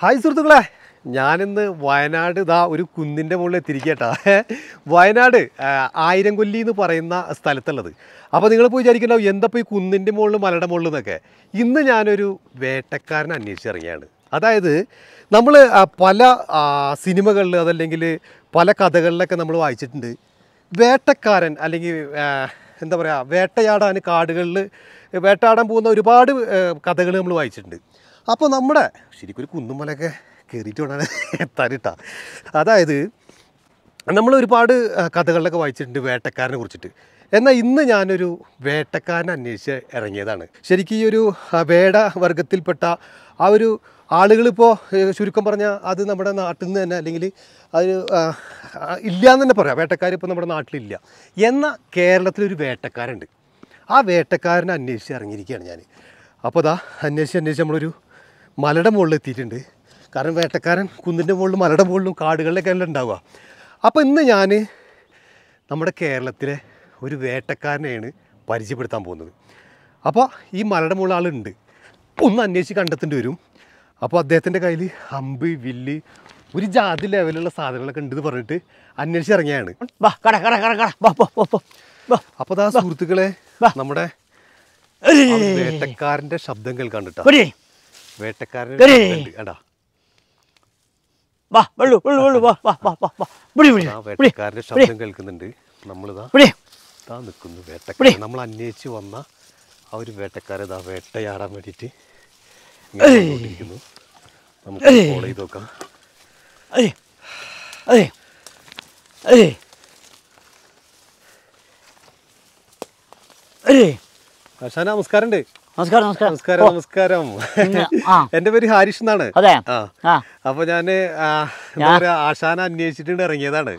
hi സുഹൃത്തുക്കളെ ഞാനിന്ന് വയനാട് ഇതാ ഒരു കുന്നിൻ്റെ മുകളിൽ എത്തിരിക്കട്ടാ വയനാട് ആയിരം കൊല്ലി എന്ന് പറയുന്ന സ്ഥലത്തുള്ളത് അപ്പോൾ പോയി വിചാരിക്കണ്ടാവും എന്താ ഈ കുന്നിൻ്റെ മുകളിൽ മലയുടെ മുകളിൽ നിന്നൊക്കെ ഇന്ന് ഞാനൊരു വേട്ടക്കാരൻ അന്വേഷിച്ചിറങ്ങിയാണ് അതായത് നമ്മൾ പല സിനിമകളിൽ അതല്ലെങ്കിൽ പല കഥകളിലൊക്കെ നമ്മൾ വായിച്ചിട്ടുണ്ട് വേട്ടക്കാരൻ അല്ലെങ്കിൽ എന്താ പറയുക വേട്ടയാടാൻ കാടുകളിൽ വേട്ടയാടാൻ പോകുന്ന ഒരുപാട് കഥകൾ നമ്മൾ വായിച്ചിട്ടുണ്ട് അപ്പോൾ നമ്മുടെ ശരിക്കും ഒരു കുന്നുമലയൊക്കെ കയറിയിട്ട് വേണം എത്താനിട്ട അതായത് നമ്മൾ ഒരുപാട് കഥകളിലൊക്കെ വായിച്ചിട്ടുണ്ട് വേട്ടക്കാരനെ കുറിച്ചിട്ട് എന്നാൽ ഇന്ന് ഞാനൊരു വേട്ടക്കാരനെ അന്വേഷിച്ച് ഇറങ്ങിയതാണ് ശരിക്കും ഈ ഒരു വേട വർഗത്തിൽപ്പെട്ട ആ ഒരു ആളുകളിപ്പോൾ ചുരുക്കം പറഞ്ഞാൽ അത് നമ്മുടെ നാട്ടിൽ നിന്ന് തന്നെ അല്ലെങ്കിൽ അത് ഇല്ലയെന്ന് തന്നെ പറയാം വേട്ടക്കാരിപ്പോൾ നമ്മുടെ നാട്ടിലില്ല എന്നാൽ കേരളത്തിലൊരു വേട്ടക്കാരുണ്ട് ആ വേട്ടക്കാരനെ അന്വേഷിച്ച് ഇറങ്ങിയിരിക്കുകയാണ് ഞാൻ അപ്പോൾ അതാ അന്വേഷിച്ച് അന്വേഷിച്ച് നമ്മളൊരു മലയുടെ മുകളിൽ എത്തിയിട്ടുണ്ട് കാരണം വേട്ടക്കാരൻ കുന്നിൻ്റെ മുകളിലും മലയുടെ മുകളിലും കാടുകളിലൊക്കെ എല്ലാം ഉണ്ടാവുക അപ്പോൾ ഇന്ന് ഞാൻ നമ്മുടെ കേരളത്തിലെ ഒരു വേട്ടക്കാരനെയാണ് പരിചയപ്പെടുത്താൻ പോകുന്നത് അപ്പോൾ ഈ മലയുടെ മുകളിൽ ആളുണ്ട് ഒന്ന് അന്വേഷിച്ച് കണ്ടെത്തേണ്ടി വരും അപ്പോൾ അദ്ദേഹത്തിൻ്റെ കയ്യിൽ അമ്പ് വില്ല് ഒരു ജാതി ലെവലുള്ള സാധനങ്ങളൊക്കെ ഉണ്ടെന്ന് പറഞ്ഞിട്ട് അന്വേഷിച്ച് ഇറങ്ങിയാണ് അപ്പോൾ അതാ സുഹൃത്തുക്കളെ നമ്മുടെ വേട്ടക്കാരൻ്റെ ശബ്ദം കേൾക്കാൻ കേട്ടോ വേട്ടക്കാരൻ വാ വാ വാ വാ വാ ശബ്ദം കേൾക്കുന്നുണ്ട് നമ്മളിതാ ഇതാ നിൽക്കുന്നു വേട്ടക്കാരൻ നമ്മൾ അന്വേഷിച്ച് വന്ന ആ ഒരു വേട്ടക്കാരെ ഇതാ വേട്ടയാടാൻ വേണ്ടിയിട്ട് നമുക്ക് ഫോളോ ചെയ്ത് നോക്കാം നമസ്കാരം നമസ്കാരമുണ്ട് നമസ്കാരം നമസ്കാരം നമസ്കാരം എന്റെ പേര് ഹാരിഷ് എന്നാണ് അതെ അപ്പൊ ഞാന് എന്താ ആശാന അന്വേഷിച്ചിട്ടുണ്ട് ഇറങ്ങിയതാണ്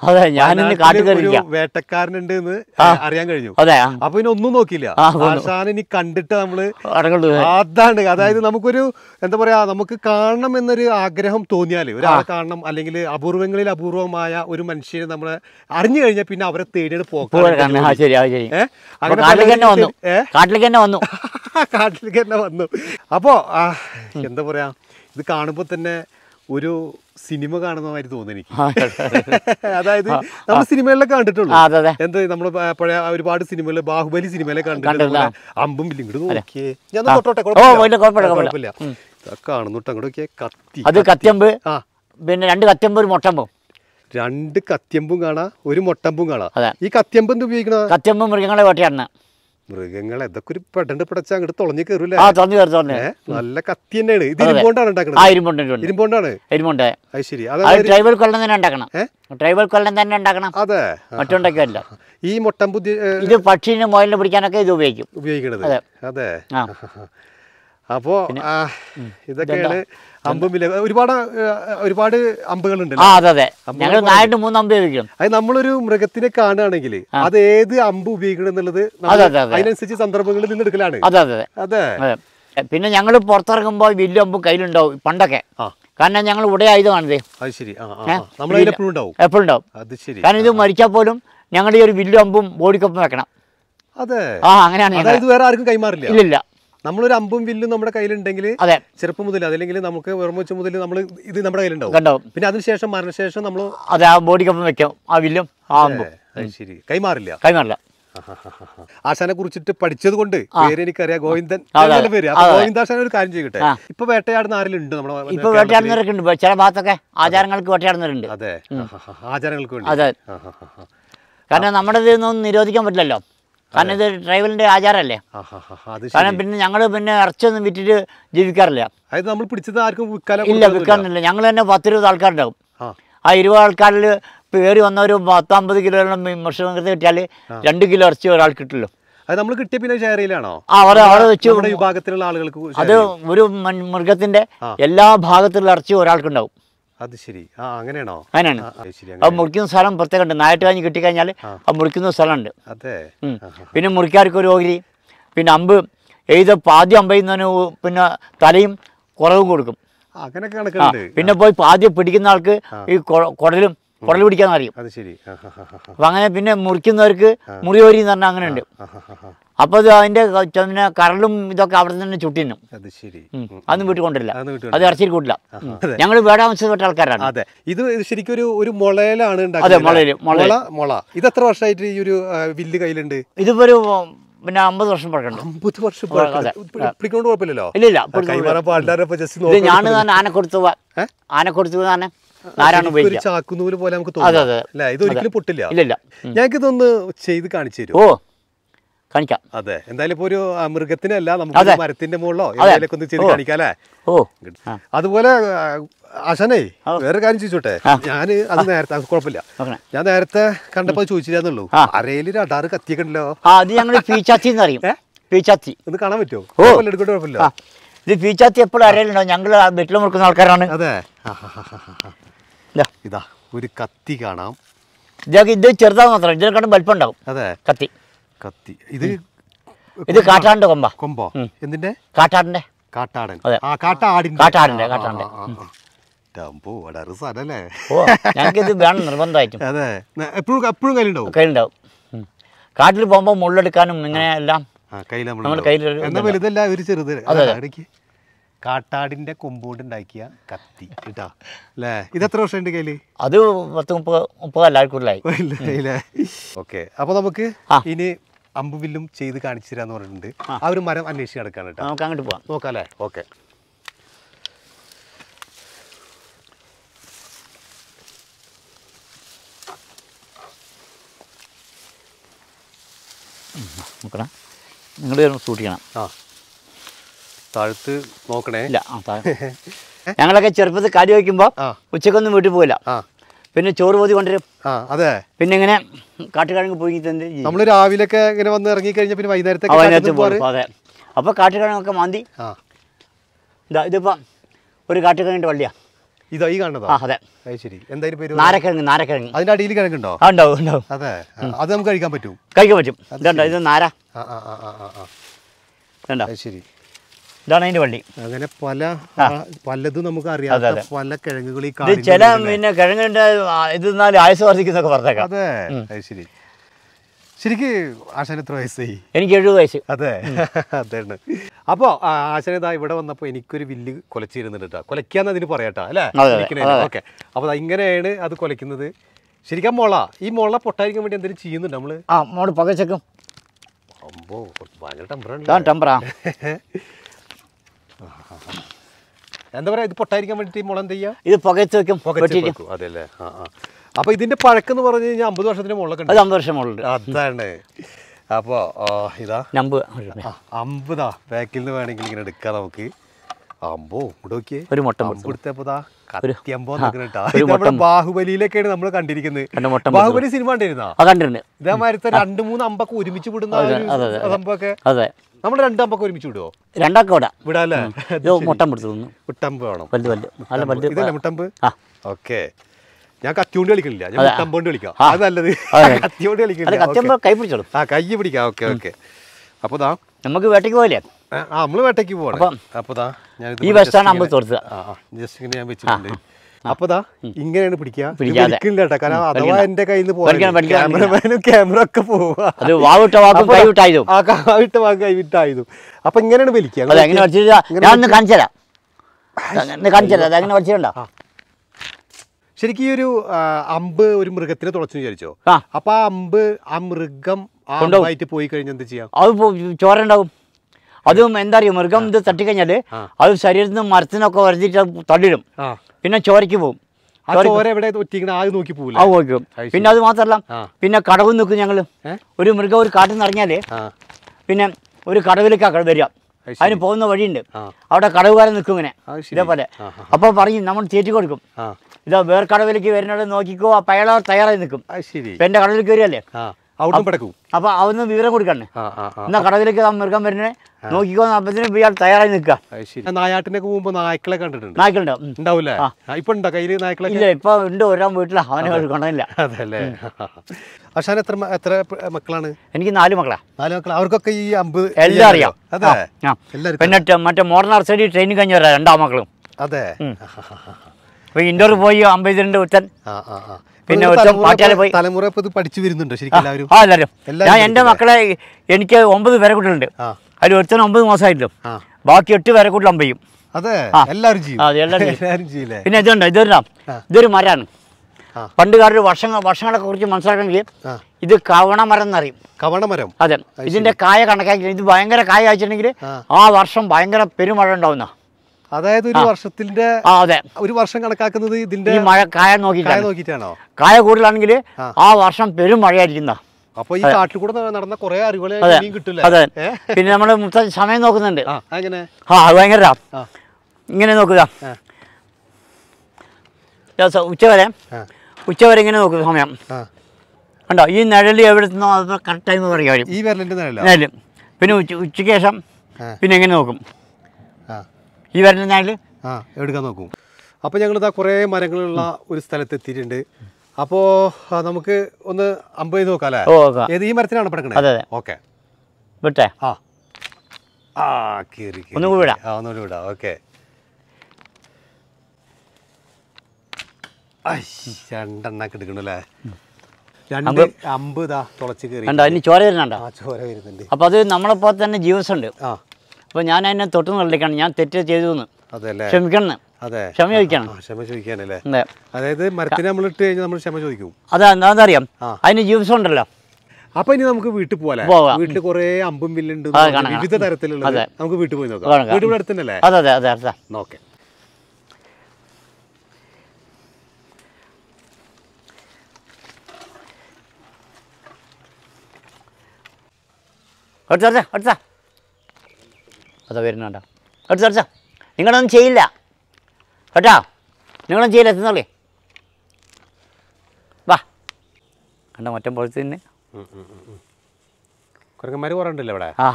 ഒരു വേട്ടക്കാരനുണ്ട് എന്ന് അറിയാൻ കഴിഞ്ഞു അപ്പൊ ഇനി ഒന്നും നോക്കിയില്ല ആശാന ഇനി കണ്ടിട്ട് നമ്മള് അതാണ് അതായത് നമുക്കൊരു എന്താ പറയാ നമുക്ക് കാണണം എന്നൊരു ആഗ്രഹം തോന്നിയാല് ഒരാളെ കാണണം അല്ലെങ്കിൽ അപൂർവങ്ങളിൽ അപൂർവമായ ഒരു മനുഷ്യനെ നമ്മളെ അറിഞ്ഞു കഴിഞ്ഞാൽ പിന്നെ അവരെ തേടിയിട്ട് പോകാം അങ്ങനെ കാട്ടിലേക്ക് തന്നെ വന്നു കാട്ടിലേക്ക് തന്നെ വന്നു അപ്പോൾ എന്താ പറയുക ഇത് കാണുമ്പോൾ തന്നെ ഒരു സിനിമ കാണുന്ന മാതിരി തോന്നുന്നു എനിക്ക് അതായത് നമ്മൾ സിനിമയിലൊക്കെ കണ്ടിട്ടുള്ളൂ എന്ത് നമ്മൾ പഴയ ഒരുപാട് സിനിമകളിൽ ബാഹുബലി സിനിമയിലെ കണ്ടിട്ടുള്ള അമ്പും ഇങ്ങോട്ട് നോക്കിയേ ഞാൻ തൊട്ടോട്ടെ അങ്ങോട്ട് കത്തി അത് കത്തിയമ്പ് പിന്നെ രണ്ട് കത്തിയമ്പ് ഒരു മൊട്ടമ്പും രണ്ട് കത്തിയമ്പും കാണാം ഒരു മൊട്ടമ്പും കാണാം ഈ കത്തിയമ്പ് എന്ത് ഉപയോഗിക്കണം കത്തിയമ്പ് മൃഗങ്ങളെ വേട്ടയാണ് മൃഗങ്ങൾ ഇതൊക്കെ ഒരു പെടണ്ട് പിടച്ച അങ്ങോട്ട് തുളഞ്ഞു കയറൂലേ നല്ല കത്തി തന്നെയാണ് ഇത് ഇരുമ്പോണ്ടാണ് ഉണ്ടാക്കുന്നത് ഇരുമ്പോണ്ടാണ് ഇരുമ്പോണ്ട് അത് ശരി ട്രൈബൽ കൊല്ലം തന്നെ ഉണ്ടാക്കണം ട്രൈബൽ കൊല്ലം തന്നെ ഉണ്ടാക്കണം അതെ മറ്റുണ്ടാക്കിയല്ല ഈ മുട്ടൻ ബുദ്ധി ഇത് പക്ഷീനെ മുയലിനെ പിടിക്കാനൊക്കെ ഇത് ഉപയോഗിക്കും ഉപയോഗിക്കണത് അതെ അപ്പോ ഇതൊക്കെയാണ് അമ്പുമില്ല ഒരുപാട് ഒരുപാട് അമ്പുകളുണ്ട് ആ അതെ അതെ ഞങ്ങൾ നായിട്ട് മൂന്ന് അമ്പ് ഉപയോഗിക്കും അത് നമ്മളൊരു മൃഗത്തിനെ കാണുകയാണെങ്കിൽ അത് ഏത് അമ്പ് ഉപയോഗിക്കണം എന്നുള്ളത് അതിനനുസരിച്ച് സന്ദർഭങ്ങളിൽ നിന്ന് എടുക്കലാണ് അതെ അതെ അതെ പിന്നെ ഞങ്ങൾ പുറത്തിറങ്ങുമ്പോൾ വലിയ അമ്പ് കയ്യിലുണ്ടാവും പണ്ടൊക്കെ കാരണം ഞങ്ങൾ ഉടയ ആയുധമാണിത് എപ്പോഴും ഉണ്ടാവും കാരണം ഇത് മരിച്ചാൽ പോലും ഞങ്ങളുടെ ഈ ഒരു വില്ലും അമ്പും ബോഡിക്കൊപ്പം വെക്കണം അതെ ആ അങ്ങനെയാണ് വേറെ ആർക്കും കൈമാറില്ല ഇല്ല നമ്മളൊരു അമ്പും വില്ലും നമ്മുടെ കയ്യിലുണ്ടെങ്കിൽ ചെറുപ്പം മുതൽ അതല്ലെങ്കിൽ നമുക്ക് വെറുമച്ച മുതൽ നമ്മൾ ഇത് നമ്മുടെ കയ്യിലുണ്ടാവും കണ്ടാവും പിന്നെ അതിനുശേഷം മരണശേഷം നമ്മൾ അതെ ആ ബോഡിക്കൊപ്പം വെക്കാം ആ വില്ലും ആ അമ്പും ശരി കൈമാറില്ല കൈമാറില്ല ആശാനെ കുറിച്ചിട്ട് പഠിച്ചത് കൊണ്ട് പേര് എനിക്കറിയാം ഗോവിന്ദൻ പേര് ഗോവിന്ദാശാന ഒരു കാര്യം ചെയ്യട്ടെ ഇപ്പൊ വേട്ടയാടുന്ന ആരെങ്കിലും ഉണ്ട് ഇപ്പൊ വേട്ടയാടുന്നവരൊക്കെ ഉണ്ട് ചില ഭാഗത്തൊക്കെ ആചാരങ്ങൾക്ക് വേട്ടയാടുന്നവരുണ്ട് അതെ ആചാരങ്ങൾക്ക് വേണ്ടി അതെ കാരണം നമ്മുടെ ഇതൊന്നും നിരോധിക്കാൻ പറ്റില്ലല്ലോ കാരണം ഇത് ട്രൈബലിന്റെ ആചാരമല്ലേ കാരണം പിന്നെ ഞങ്ങൾ പിന്നെ ഇറച്ചൊന്നും വിറ്റിട്ട് ജീവിക്കാറില്ല നമ്മൾ പിടിച്ചത് ആർക്കും ഇല്ല വിൽക്കാറില്ല ഞങ്ങൾ തന്നെ പത്തിരുപത് ആൾക്കാരുണ്ടാവും ആ ഇരുപത് ആൾക്കാരിൽ പേരി വന്ന ഒരു പത്തമ്പത് കിലോയോളം മത്സ്യബന്ധനത്തെ കിട്ടിയാൽ രണ്ട് കിലോ ഇറച്ചി ഒരാൾ കിട്ടുമല്ലോ നമ്മൾ കിട്ടിയ പിന്നെ വിഭാഗത്തിലുള്ള ആളുകൾക്ക് അത് ഒരു മൃഗത്തിന്റെ എല്ലാ ഭാഗത്തുള്ള ഇറച്ചി ഒരാൾക്കുണ്ടാവും അത് ശരി ആ അങ്ങനെയാണോ അങ്ങനെയാണ് അത് മുറിക്കുന്ന സ്ഥലം പ്രത്യേകമുണ്ട് നായട്ടുകാഞ്ഞ് കിട്ടിക്കഴിഞ്ഞാൽ അത് മുറിക്കുന്ന സ്ഥലമുണ്ട് അതെ പിന്നെ മുറിക്കാർക്ക് ഒരു ഓഹരി പിന്നെ അമ്പ് എഴുത പാതി അമ്പയുന്നതിന് പിന്നെ തലയും കുറവും കൊടുക്കും പിന്നെ പോയി പാതി പിടിക്കുന്ന ആൾക്ക് ഈ കുടലും കുടൽ പിടിക്കാന്ന് അറിയും അത് ശരി അങ്ങനെ പിന്നെ മുറിക്കുന്നവർക്ക് മുറിയോരി എന്ന് പറഞ്ഞാൽ അങ്ങനെ ഉണ്ട് അപ്പോൾ അതിന്റെ അതിൻ്റെ പിന്നെ കരളും ഇതൊക്കെ അവിടെ തന്നെ ചുട്ടിനും അത് ശരി അതൊന്നും വീട്ടിൽ കൊണ്ടില്ല അത് ഇറച്ചി കൂട്ടില്ല ഞങ്ങൾ വേടാമസപ്പെട്ട ആൾക്കാരാണ് അതെ ഇത് ശരിക്കും ഒരു ഒരു ഇത് എത്ര ഈ ഒരു കയ്യിലുണ്ട് ഇതിപ്പോ ഒരു പിന്നെ അമ്പത് വർഷം പഴക്കമുണ്ട് വർഷം ഇല്ല ഇല്ല ഞാൻ ആന കൊടുത്തു തന്നെ നാരാണ് ഉപയോഗിക്കുക ചാക്കുന്നൂല് പോലെ നമുക്ക് തോന്നുന്നു ഇത് ഒരിക്കലും പൊട്ടില്ല ഇല്ല ഞങ്ങൾക്ക് ഇതൊന്ന് ചെയ്ത് കാണിച്ചു തരും ഓ കാണിക്കാം അതെ എന്തായാലും ഇപ്പൊ ഒരു മൃഗത്തിനല്ല നമുക്ക് മരത്തിന്റെ മുകളിലോ ഇതിലൊക്കെ ഒന്ന് ചെയ്ത് കാണിക്കാല്ലേ ഓ അതുപോലെ ആശാനേ വേറെ കാര്യം ചോദിച്ചോട്ടെ ഞാന് അത് നേരത്തെ കുഴപ്പമില്ല ഞാൻ നേരത്തെ കണ്ടപ്പോ ചോദിച്ചില്ലാന്നുള്ളൂ അരയില് രഡാറ് കത്തിയൊക്കെ ഉണ്ടല്ലോ അത് ഞങ്ങൾ പീച്ചാത്തി അറിയും പീച്ചാത്തി ഇത് കാണാൻ പറ്റുമോ കുഴപ്പമില്ല ഇത് പീച്ചാത്തി എപ്പോഴും അരയിലുണ്ടോ ഞങ്ങള് വെട്ടിൽ മുറുക്കുന്ന ആൾക്കാരാണ് അതെ ഇതാ ഒരു കത്തി കാണാം ഇത് ചെറുതാ മാത്രം ഇതിനെക്കാട്ടും വലിപ്പം ഉണ്ടാവും അതെ കത്തി കത്തി ഇത് ഇത് കാട്ടാടിന്റെ കൊമ്പ കൊമ്പോ എന്തിന്റെ കാട്ടാടിന്റെ ആ കാട്ടാടിന്റെ കാട്ടാടിന്റെ അതെ എപ്പോഴും കാട്ടിൽ പോകുമ്പോ മുള്ളെടുക്കാനും ഇങ്ങനെ എല്ലാം നമ്മൾ കയ്യിൽ കാട്ടാടിന്റെ കൊമ്പുകൊണ്ട് ഉണ്ടാക്കിയ കത്തി കേട്ടാ അല്ലേ ഇത് എത്ര വർഷം ഉണ്ട് കയ്യിൽ അത് പത്ത് മുപ്പത് മുപ്പത് എല്ലാവർക്കുള്ളായി ഓക്കെ അപ്പോൾ നമുക്ക് ഇനി അമ്പുവില്ലും ചെയ്ത് കാണിച്ചു തരാന്ന് പറഞ്ഞിട്ടുണ്ട് ആ ഒരു മരം അന്വേഷിച്ച് കിടക്കാണ് കേട്ടോ നമുക്ക് അങ്ങോട്ട് പോവാം നോക്കാം അല്ലേ ഓക്കെ നോക്കണം നിങ്ങൾ സൂക്ഷിക്കണം ആ താഴ്ത്ത് നോക്കണേ ഇല്ല ഞങ്ങളൊക്കെ ചെറുപ്പത്തിൽ കാടി വയ്ക്കുമ്പോൾ ഉച്ചക്കൊന്നും വീട്ടിൽ പോയില്ല പിന്നെ ചോറ് പോതി കൊണ്ടുവരും അതെ പിന്നെ ഇങ്ങനെ കാട്ടുകിഴങ്ങ് പോയി നമ്മൾ രാവിലെയൊക്കെ ഇങ്ങനെ വന്ന് ഇറങ്ങി കഴിഞ്ഞാൽ പിന്നെ വൈകുന്നേരത്തെ വൈകുന്നേരത്ത് അതെ അപ്പോൾ കാട്ടുകിഴങ്ങൊക്കെ മാന്തി ഇതാ ഇതിപ്പോൾ ഒരു കാട്ടുകിഴങ്ങിൻ്റെ വള്ളിയാ ഇതാ ഈ കാണുന്നത് അതെ ശരി എന്തായാലും പേര് നാരക്കിഴങ്ങ് നാരക്കിഴങ്ങ് അതിന്റെ അടിയിൽ കിഴങ്ങുണ്ടോ ഉണ്ടാവും അതെ അത് നമുക്ക് കഴിക്കാൻ പറ്റും കഴിക്കാൻ പറ്റും ഇതുണ്ടോ ഇത് നാര ശരി ഇതാണ് അതിന്റെ വള്ളി അങ്ങനെ പല പലതും നമുക്ക് അറിയാം പല കിഴങ്ങുകൾ ചില പിന്നെ കിഴങ്ങിന്റെ ഇത് നാല് ആയുസ് വർദ്ധിക്കുന്നൊക്കെ പറഞ്ഞേക്കാം അതെ ശരി ശരിക്ക് ആശാന് എത്ര വയസ്സായി എനിക്ക് എഴുപത് വയസ്സ് അതെ അതാണ് അപ്പോൾ ആശാന ഇവിടെ വന്നപ്പോ എനിക്കൊരു വില്ല് കൊലച്ചിരുന്നുണ്ട് കൊലക്കാന്ന് അതിന് പറയാട്ടോ അല്ലെ ഓക്കെ അപ്പൊ ഇങ്ങനെയാണ് അത് കൊലക്കുന്നത് ശരിക്കും മുള ഈ മുള പൊട്ടായിരിക്കാൻ വേണ്ടി എന്തെങ്കിലും ചെയ്യുന്നുണ്ട് നമ്മള് ആ മോള് പകച്ചക്കും ഭയങ്കര ടെമ്പറാണ് ടെമ്പറാ എന്താ പറയാ ഇത് പൊട്ടായിരിക്കാൻ വേണ്ടിയിട്ട് മുളം തെയ്യാ ഇത് പുകച്ചു വെക്കും പൊട്ടിക്കും അതെല്ലേ ആ ആ അപ്പോൾ ഇതിൻ്റെ പറഞ്ഞു കഴിഞ്ഞാൽ അമ്പത് വർഷത്തിന് മുകളിലൊക്കെ അമ്പത് വർഷം മുകളിൽ അതാണ് അപ്പോൾ ഇതാ നമ്പ് അമ്പതാ ബാക്കിൽ നിന്ന് വേണമെങ്കിൽ ഇങ്ങനെ എടുക്കാം നമുക്ക് അമ്പോ ഇങ്ങോട്ട് ഒരു മുട്ട കൊടുത്തപ്പോതാ ബാഹുബലിയിലൊക്കെയാണ് നമ്മൾ കണ്ടിരിക്കുന്നത് ബാഹുബലി സിനിമ കണ്ടിരുന്നാ കണ്ടിരുന്നു ഇതേമാതിരി രണ്ട് മൂന്ന് അമ്പൊക്കെ ഒരുമിച്ച് വിടുന്ന സംഭവമൊക്കെ അതെ നമ്മൾ രണ്ടാമ്പൊക്കെ ഒരുമിച്ച് വിടുവോ രണ്ടാക്ക വിടാം വിടാല്ലേ മുട്ടമ്പ് എടുത്തു മുട്ടമ്പ് വേണം വലുത് വലുത് നല്ല വലുത് ഇതല്ലേ മുട്ടമ്പ് ഓക്കെ ഞാൻ കത്തിയോണ്ട് കളിക്കില്ല ഞാൻ മുട്ടമ്പോണ്ട് കളിക്കാം അത് നല്ലത് കത്തിയോണ്ട് കളിക്കില്ല കൈ പിടിച്ചോളൂ ആ കൈ പിടിക്കാം ഓക്കെ ഓക്കെ അപ്പോൾ ദാ നമുക്ക് വേട്ടയ്ക്ക് പോയില്ലേ ആ നമ്മൾ വേട്ടയ്ക്ക് പോകണം അപ്പോൾ ദാ ഞാൻ ഈ വശത്താണ് നമ്മൾ തോർത്തുക ജസ്റ്റ് ഇങ്ങനെ ഞാൻ വെച്ചിട്ടുണ്ട് അപ്പൊ ഇങ്ങനെയാണ് പിടിക്കുക കാരണം അഥവാ എന്റെ കയ്യിൽ നിന്ന് ക്യാമറമാനും ക്യാമറ ഒക്കെ പോവുക കൈവിട്ട വാക്ക് കൈവിട്ടായതും അപ്പൊ ഇങ്ങനെയാണ് വലിക്കുക ശരിക്കും ഈ ഒരു അമ്പ് ഒരു മൃഗത്തിന് തുളച്ചു വിചാരിച്ചോ അപ്പൊ ആ അമ്പ് ആ മൃഗം ആയിട്ട് പോയി കഴിഞ്ഞാൽ എന്ത് ചെയ്യാം അത് ചോര ഉണ്ടാവും അതും എന്താ അറിയോ മൃഗം ഇത് തട്ടിക്കഴിഞ്ഞാല് അത് ശരീരത്തിന് മരത്തിനൊക്കെ വരച്ചിട്ട് തള്ളിടും പിന്നെ ചോരയ്ക്ക് പോകും നോക്കും പിന്നെ അത് മാത്രല്ല പിന്നെ കടവും നിൽക്കും ഞങ്ങൾ ഒരു മൃഗം ഒരു കാട്ടിൽ നിറഞ്ഞാലേ പിന്നെ ഒരു കടവിലേക്ക് വരിക അതിന് പോകുന്ന വഴിയുണ്ട് അവിടെ കടവുകാരൻ നിൽക്കും ഇങ്ങനെ ഇതേപോലെ അപ്പോൾ പറയും നമ്മൾ തീറ്റി കൊടുക്കും ഇതാ വേർ കടവിലേക്ക് വരുന്നവരെ നോക്കിക്കോ ആ പയളവർ തയ്യാറായി നിൽക്കും എന്റെ കടവിലേക്ക് വരികയല്ലേ അവിടുന്ന് പിടക്കും അപ്പൊ അവന് വിവരം കൊടുക്കണേ എന്നാ കടവിലേക്ക് മൃഗം വരുന്നേ നോക്കിക്കോ അപ്പത്തിന് ഇയാൾ തയ്യാറായി നിൽക്കുക നായാട്ടിനൊക്കെ പോകുമ്പോ നായ്ക്കളെ കണ്ടിട്ടുണ്ട് നായ്ക്കളുണ്ടോ ഉണ്ടാവില്ല ഇപ്പൊ ഉണ്ടോ കയ്യില് ഇല്ല ഇപ്പൊ ഉണ്ട് ഒരാൻ വീട്ടില അവനെ കൊണ്ടല്ല അതല്ലേ അഷാൻ എത്ര എത്ര മക്കളാണ് എനിക്ക് നാല് മക്കളാ നാല് മക്കൾ അവർക്കൊക്കെ ഈ അമ്പ് എല്ലാം അറിയാം അതെ പിന്നെ മറ്റേ മോഡേൺ ആർസൈഡി ട്രെയിനിങ് കഴിഞ്ഞവരാ രണ്ടാം മക്കളും അതെ ഇപ്പൊ ഇൻഡോർ പോയി അമ്പതിരണ്ട് ഒരുത്തൻ പിന്നെ തലമുറ പഠിച്ചു വരുന്നുണ്ട് ശരിക്കും എല്ലാവരും ആ എല്ലാവരും ഞാൻ എന്റെ മക്കളെ എനിക്ക് ഒമ്പത് കുട്ടികളുണ്ട് അതിൽ ഒരുത്തൻ ഒമ്പത് മാസമായിട്ടും ബാക്കി എട്ട് പേരക്കുട്ടിൽ അമ്പയും അതെ പിന്നെ ഇതുണ്ട് ഇതൊരു ഇതൊരു മരമാണ് പണ്ടുകാരുടെ വർഷങ്ങൾ വർഷങ്ങളെ കുറിച്ച് മനസ്സിലാക്കണമെങ്കിൽ ഇത് കവണ മരം എന്നറിയും കവണ മരം അതെ ഇതിന്റെ കായ കണക്കാക്കി ഇത് ഭയങ്കര കായ അയച്ചിട്ടുണ്ടെങ്കിൽ ആ വർഷം ഭയങ്കര പെരുമഴ ഉണ്ടാവുന്ന അതായത് ഒരു വർഷത്തിന്റെ അതെ ഒരു വർഷം കണക്കാക്കുന്നത് ഇതിന്റെ മഴ കായ നോക്കിയിട്ടാണ് നോക്കിയിട്ടാണോ കായ കൂടുതലാണെങ്കിൽ ആ വർഷം പെരും മഴയായിരിക്കുന്ന അപ്പൊ ഈ കാട്ടിൽ കൂടെ നടന്ന കുറെ അറിവുകൾ കിട്ടില്ല അതെ പിന്നെ നമ്മള് സമയം നോക്കുന്നുണ്ട് ആ അത് ഭയങ്കര ഇങ്ങനെ നോക്കുക ഉച്ചവരെ ഉച്ചവരെ ഇങ്ങനെ നോക്കുക സമയം ഉണ്ടോ ഈ നിഴല് എവിടെ നിന്നോ അത് കറക്റ്റ് ടൈം പറയുക ഈ നിഴല് പിന്നെ ഉച്ച ഉച്ചയ്ക്ക് ശേഷം പിന്നെ എങ്ങനെ നോക്കും ഈ വരുന്ന ഞാൻ ആ എടുക്കാൻ നോക്കും അപ്പോൾ ഞങ്ങൾ ഇതാ കുറേ മരങ്ങളുള്ള ഒരു സ്ഥലത്ത് എത്തിയിട്ടുണ്ട് അപ്പോ നമുക്ക് ഒന്ന് അമ്പ് ചെയ്ത് നോക്കാം അല്ലേ ഏത് ഈ മരത്തിനാണ് പടക്കണേ ഓക്കെ വിട്ടേ ആ ആ കീറി ഒന്ന് വിടാം ആ ഒന്നുകൂടി വിടാം ഓക്കെ രണ്ടെണ്ണൊക്കെ എടുക്കണല്ലേ രണ്ട് അമ്പ് ഇതാ തുളച്ച് കയറി ചോര വരുന്നുണ്ടോ ചോര വരുന്നുണ്ട് അപ്പൊ അത് നമ്മളെപ്പോലെ തന്നെ ജീവസുണ്ട് ആ അപ്പോൾ ഞാൻ അതിനെ തൊട്ട് നിൽക്കണം ഞാൻ തെറ്റ് ചെയ്തു എന്ന് ക്ഷമിക്കണം അതെ ക്ഷമ ചോദിക്കാനല്ലേ നമ്മൾ ഇട്ട് നമ്മൾ ക്ഷമ അതെ അറിയാം അതിന് ജീവിസം ഉണ്ടല്ലോ അപ്പൊ ഇനി നമുക്ക് വീട്ടിൽ പോവാലേ വീട്ടിൽ കുറെ അമ്പും വില്ലുണ്ട് വിവിധ തരത്തിലുള്ള നമുക്ക് വീട്ടിൽ പോയി നോക്കാം വീട്ടിൽ അത് വരുന്നുണ്ടോ കേട്ടോ തുടച്ചോ നിങ്ങളൊന്നും ചെയ്യില്ല കേട്ടോ നിങ്ങളൊന്നും ചെയ്യില്ല എത്തുന്നുള്ളേ വാ കണ്ട മറ്റം പൊളിച്ച് തന്നെ കുരങ്ങന്മാർ കുറേ ഇവിടെ ആ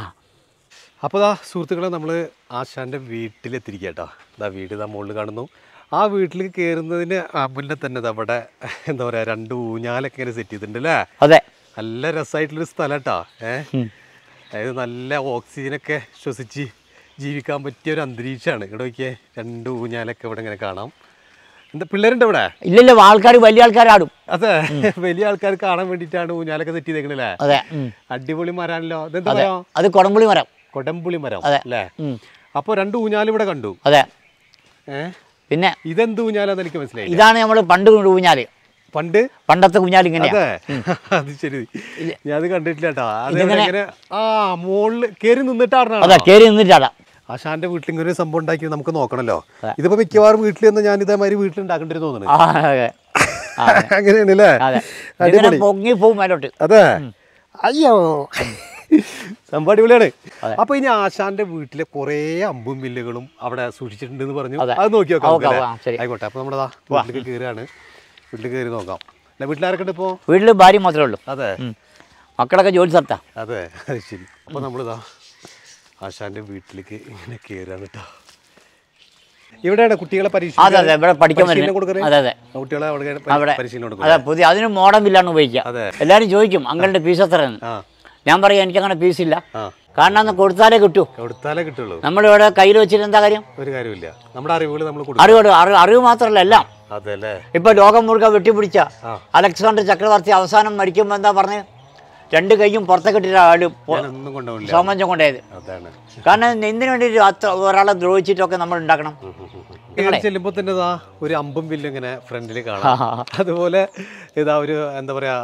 അപ്പോൾ ആ സുഹൃത്തുക്കളെ നമ്മൾ ആശാൻ്റെ വീട്ടിലെത്തിരിക്കുക കേട്ടോ ഇതാ വീട് ഇതാ മുകളിൽ കാണുന്നു ആ വീട്ടിൽ കയറുന്നതിന് മുന്നേ തന്നെ അവിടെ എന്താ പറയുക രണ്ട് ഊഞ്ഞാലൊക്കെ ഇങ്ങനെ സെറ്റ് ചെയ്തിട്ടുണ്ട് അല്ലേ അതെ നല്ല രസമായിട്ടുള്ളൊരു സ്ഥലം കേട്ടോ ഏഹ് അതായത് നല്ല ഓക്സിജനൊക്കെ ശ്വസിച്ച് ജീവിക്കാൻ പറ്റിയ ഒരു അന്തരീക്ഷമാണ് ഇവിടെ നോക്കിയേ രണ്ട് ഊഞ്ഞാലൊക്കെ ഇവിടെ ഇങ്ങനെ കാണാം എന്താ പിള്ളേരുണ്ട് ഇവിടെ ഇല്ലല്ല ആൾക്കാർ വലിയ ആൾക്കാരാടും അതെ വലിയ ആൾക്കാർ കാണാൻ വേണ്ടിയിട്ടാണ് ഊഞ്ഞാലൊക്കെ സെറ്റ് ചെയ്തേക്കണല്ലേ അതെ അടിപൊളി മരാണല്ലോ അതെന്താ അത് കൊടംപുളി മരം കൊടംപുളി മരം അല്ലേ അപ്പൊ രണ്ട് ഊഞ്ഞാലും ഇവിടെ കണ്ടു അതെ പിന്നെ ഇതെന്ത് ഊഞ്ഞാലാന്ന് എനിക്ക് മനസ്സിലായി ഇതാണ് നമ്മൾ പണ്ട് ഊഞ്ഞാല് പണ്ട് പണ്ടത്തെ കുഞ്ഞാലി ഇങ്ങനെ അത് ശരി ഞാൻ അത് കണ്ടിട്ടില്ല കേട്ടോ ആ മോളില് കേറി നിന്നിട്ടാടാ അതെ കേറി നിന്നിട്ടാടാ ആശാന്റെ വീട്ടിൽ ഇങ്ങനെ ഒരു സംഭവം ഉണ്ടാക്കി നമുക്ക് നോക്കണല്ലോ ഇതിപ്പോ മിക്കവാറും വീട്ടിൽ നിന്ന് ഞാൻ ഇതേമാതിരി വീട്ടിൽ ഉണ്ടാക്കേണ്ടി തോന്നുന്നു പൊങ്ങി അതെ അയ്യോ സംഭവം അടിപൊളിയാണ് അപ്പൊ ഇനി ആശാന്റെ വീട്ടിലെ കൊറേ അമ്പും വില്ലുകളും അവിടെ സൂക്ഷിച്ചിട്ടുണ്ട് എന്ന് പറഞ്ഞു അത് നോക്കി ആയിക്കോട്ടെ അപ്പൊ നമ്മുടെ വീട്ടിലേക്ക് കയറുകയാണ് വീട്ടിൽ കയറി നോക്കാം വീട്ടിലാരൊക്കെ ഇപ്പോ വീട്ടില് ഭാര്യ മാത്രമേ ഉള്ളൂ അതെ മക്കളൊക്കെ ജോലി സ്ഥലത്താ അതെ ശരി അപ്പൊ നമ്മളിതാ ആശാന്റെ വീട്ടിലേക്ക് ഇങ്ങനെ കയറാണ് കേട്ടോ ഇവിടെയാണ് കുട്ടികളെ പരിശീലനം അതെ അതെ ഇവിടെ പഠിക്കാൻ അതെ അതെ കുട്ടികളെ അവിടെ അതെ പുതിയ അതിന് മോഡം ഇല്ലാണ്ട് ഉപയോഗിക്കുക എല്ലാരും ചോദിക്കും അങ്ങളുടെ ഫീസ് എത്ര ഞാൻ പറയാം എനിക്ക് അങ്ങനെ ഫീസ് ഇല്ല കാരണം അന്ന് കൊടുത്താലേ കിട്ടൂ കൊടുത്താലേ കിട്ടുള്ളൂ നമ്മളിവിടെ കയ്യിൽ വെച്ചിട്ട് എന്താ കാര്യം ഒരു കാര്യമില്ല നമ്മുടെ അറിവുകൾ നമ്മൾ അറിവ് അറിവ് മാത്രമല്ല എല്ലാം ഇപ്പൊ ലോകം മുഴുവൻ വെട്ടിപ്പിടിച്ച അലക്സാണ്ടർ ചക്രവർത്തി അവസാനം മരിക്കുമ്പോ എന്താ പറഞ്ഞത് രണ്ട് കൈയും പുറത്തൊക്കെ ഇട്ടിട്ട് ആള് സോമഞ്ചം കൊണ്ടുപോയത് കാരണം എന്തിനു വേണ്ടി ഒരാളെ ദ്രോഹിച്ചിട്ടൊക്കെ നമ്മൾ ഉണ്ടാക്കണം ചെല്ലുമ്പോൾ തന്നെ ഇതാ ഒരു അമ്പും വില്ലും ഇങ്ങനെ ഫ്രണ്ടിൽ കാണാം അതുപോലെ ഇതാ ഒരു എന്താ പറയാ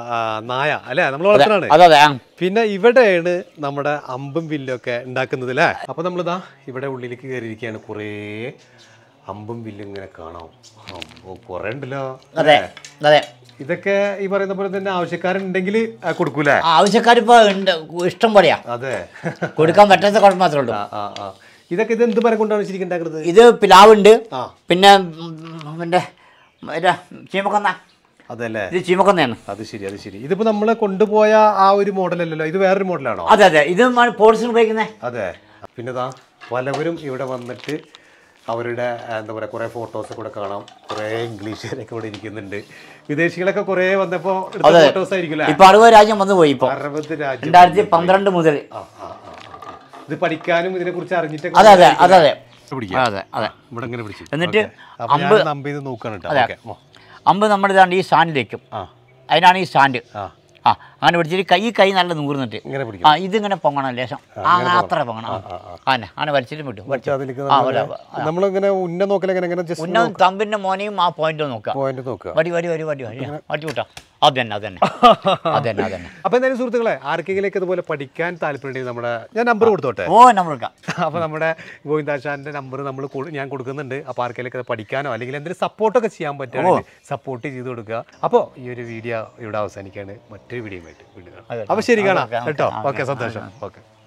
നായ അല്ലേ നമ്മൾ വളർത്തണാണ് പിന്നെ ഇവിടെയാണ് നമ്മുടെ അമ്പും വില്ലൊക്കെ ഉണ്ടാക്കുന്നത് അല്ലേ അപ്പൊ നമ്മളിതാ ഇവിടെ ഉള്ളിലേക്ക് കയറിയിരിക്കുകയാണ് കുറേ അമ്പും വില്ലും ഇങ്ങനെ കാണാം അമ്പോ ഉണ്ടല്ലോ അതെ അതെ ഇതൊക്കെ ഈ പറയുന്ന പോലെ തന്നെ ആവശ്യക്കാരുണ്ടെങ്കിൽ കൊടുക്കൂലേ ആവശ്യക്കാരിപ്പോ ഉണ്ട് ഇഷ്ടം പോലെയാ അതെ കൊടുക്കാൻ പറ്റാത്ത കുഴപ്പം മാത്രമേ ഉള്ളൂ ഇതൊക്കെ ഇത് എന്ത് മരം കൊണ്ടാണ് ശരിക്കും ഇത് പിലാവുണ്ട് പിന്നെ പിന്നെ ചീമക്കൊന്ന അതല്ലേ ഇത് ചീമക്കൊന്നയാണ് അത് ശരി അത് ശരി ഇതിപ്പോ നമ്മൾ കൊണ്ടുപോയ ആ ഒരു മോഡൽ അല്ലല്ലോ ഇത് വേറൊരു മോഡലാണോ അതെ അതെ ഇത് പോളിസിന് ഉപയോഗിക്കുന്നേ അതെ പിന്നെ പലവരും ഇവിടെ വന്നിട്ട് അവരുടെ എന്താ പറയുക കുറേ ഫോട്ടോസ് കൂടെ കാണാം കുറേ ഇംഗ്ലീഷുകാരൊക്കെ ഇവിടെ ഇരിക്കുന്നുണ്ട് വിദേശികളൊക്കെ കുറേ വന്നപ്പോൾ ഫോട്ടോസ് ആയിരിക്കില്ല ഇപ്പൊ അറുപത് രാജ്യം വന്നു പോയി ഇപ്പൊ അറുപത് രാജ്യം രണ്ടായിരത്തി പന്ത്രണ്ട് മുതൽ ഇത് പഠിക്കാനും ഇതിനെ കുറിച്ച് അറിഞ്ഞിട്ട് അതെ അതെ അതെ അതെ അതെ ഇങ്ങനെ എന്നിട്ട് അമ്പ് നോക്കുകയാണ് അമ്പ് നമ്മൾ ഈ സാൻഡിലേക്കും അതിനാണ് ഈ സാൻഡ് ആ അങ്ങനെ പിടിച്ചിട്ട് കൈ കൈ നല്ല നൂറുന്നിട്ട് ആ ഇതിങ്ങനെ പൊങ്ങണം ലേശം ആ അത്ര പൊങ്ങണം ആന്നെ അങ്ങനെ വലിച്ചിട്ട് വിട്ടു നമ്മളിങ്ങനെ ഉന്നം ഉന്നം തമ്പിന്റെ മോനെയും ആ പോയിന്റ് നോക്കുക വടി വടി വടി വടി വടി വടി വിട്ടാ അതന്നെ അതന്നെ അതന്നെ അതന്നെ അപ്പൊ എന്തായാലും സുഹൃത്തുക്കളെ ആർക്കെങ്കിലേക്ക് അതുപോലെ പഠിക്കാൻ താല്പര്യമുണ്ടെങ്കിൽ നമ്മുടെ ഞാൻ നമ്പർ കൊടുത്തോട്ടെ ഓ നമ്പർ അപ്പൊ നമ്മുടെ ഗോവിന്ദാശാന്റെ നമ്പർ നമ്മൾ ഞാൻ കൊടുക്കുന്നുണ്ട് അപ്പൊ ആർക്കെങ്കിലേക്ക് അത് പഠിക്കാനോ അല്ലെങ്കിൽ എന്തെങ്കിലും സപ്പോർട്ടൊക്കെ ചെയ്യാൻ പറ്റുമോ സപ്പോർട്ട് ചെയ്ത് കൊടുക്കുക അപ്പോൾ ഈ ഒരു വീഡിയോ ഇവിടെ അവസാനിക്കുകയാണ് മറ്റൊരു വീഡിയോ ആയിട്ട് വീണ്ടും അപ്പൊ ശരി കാണാം കേട്ടോ ഓക്കെ സന്തോഷം ഓക്കെ